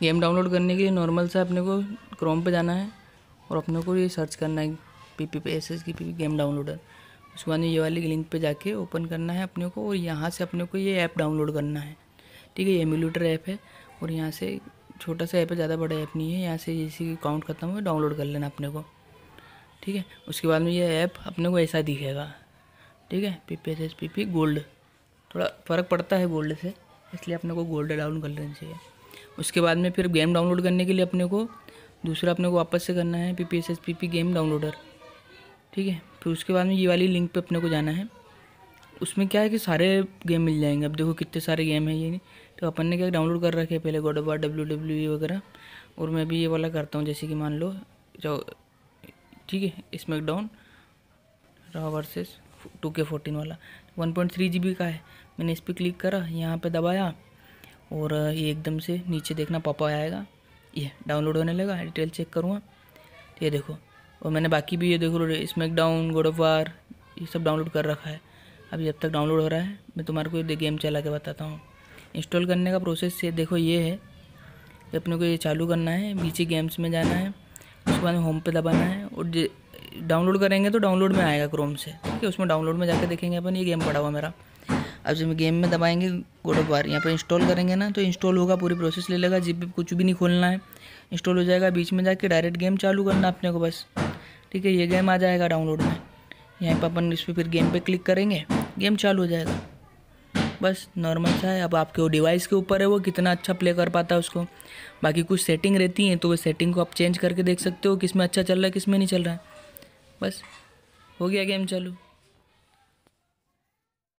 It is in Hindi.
गेम डाउनलोड करने के लिए नॉर्मल से अपने को क्रोम पे जाना है और अपने को ये सर्च करना है P P P S S की पी पी गेम डाउनलोडर उसके बाद में ये वाली लिंक पे जाके ओपन करना है अपने को और यहाँ से अपने को ये ऐप डाउनलोड करना है ठीक है ये एमुलेटर ऐप है और यहाँ से छोटा सा ऐप है ज़्यादा बड़ा ऐप नहीं है यहाँ से जैसे कि काउंट खत्म हो डाउनलोड कर लेना अपने को ठीक है उसके बाद में ये ऐप अपने को ऐसा दिखेगा ठीक है P P S S P P gold थोड़ा फ़र्क पड़ता है गोल्ड से इसलिए अपने को गोल्ड डाउन कर लेना चाहिए उसके बाद में फिर गेम डाउनलोड करने के लिए अपने को दूसरा अपने को वापस से करना है P P S S P P game downloader ठीक है फिर उसके बाद में ये वाली लिंक पे अपने को जाना है उसमें क्या है कि सारे गेम मिल जाएंगे अब देखो कितने सारे गेम हैं ये नहीं तो अपन ने क्या डाउनलोड कर रखे पहले गोड ऑफ डब्ल्यू डब्ल्यू वगैरह और मैं भी ये वाला करता हूँ जैसे कि मान लो जाओ ठीक है SmackDown Raw versus two K fourteen वाला one point three G B का है मैंने इस पर क्लिक करा यहाँ पर दबाया और ये एकदम से नीचे देखना पापा आएगा ये डाउनलोड होने लगा डिटेल चेक करूँगा ये देखो और मैंने बाकी भी ये देखो SmackDown god of war ये सब डाउनलोड कर रखा है अभी जब तक डाउनलोड हो रहा है मैं तुम्हारे को ये गेम चला के बताता हूँ इंस्टॉल करने का प्रोसेस ये देखो ये है कि अपने को ये चालू करना है बीचे गेम्स में जाना है उसके बाद होम पे दबाना है और डाउनलोड करेंगे तो डाउनलोड में आएगा क्रोम से ठीक है उसमें डाउनलोड में जाकर देखेंगे अपन ये गेम पड़ा हुआ मेरा अब जब गेम में दबाएंगे गोड ऑफ वार यहाँ पर इंस्टॉल करेंगे ना तो इंस्टॉल होगा पूरी प्रोसेस ले लेगा जिप कुछ भी नहीं खोलना है इंस्टॉल हो जाएगा बीच में जाके डायरेक्ट गेम चालू करना अपने को बस ठीक है ये गेम आ जाएगा डाउनलोड में यहाँ पर अपन इस पर फिर गेम पर क्लिक करेंगे गेम चालू हो जाएगा बस नॉर्मल सा है अब आपके वो डिवाइस के ऊपर है वो कितना अच्छा प्ले कर पाता है उसको बाकी कुछ सेटिंग रहती हैं तो वो सेटिंग को आप चेंज करके देख सकते हो किस में अच्छा चल रहा है किस में नहीं चल रहा है बस हो गया गेम चालू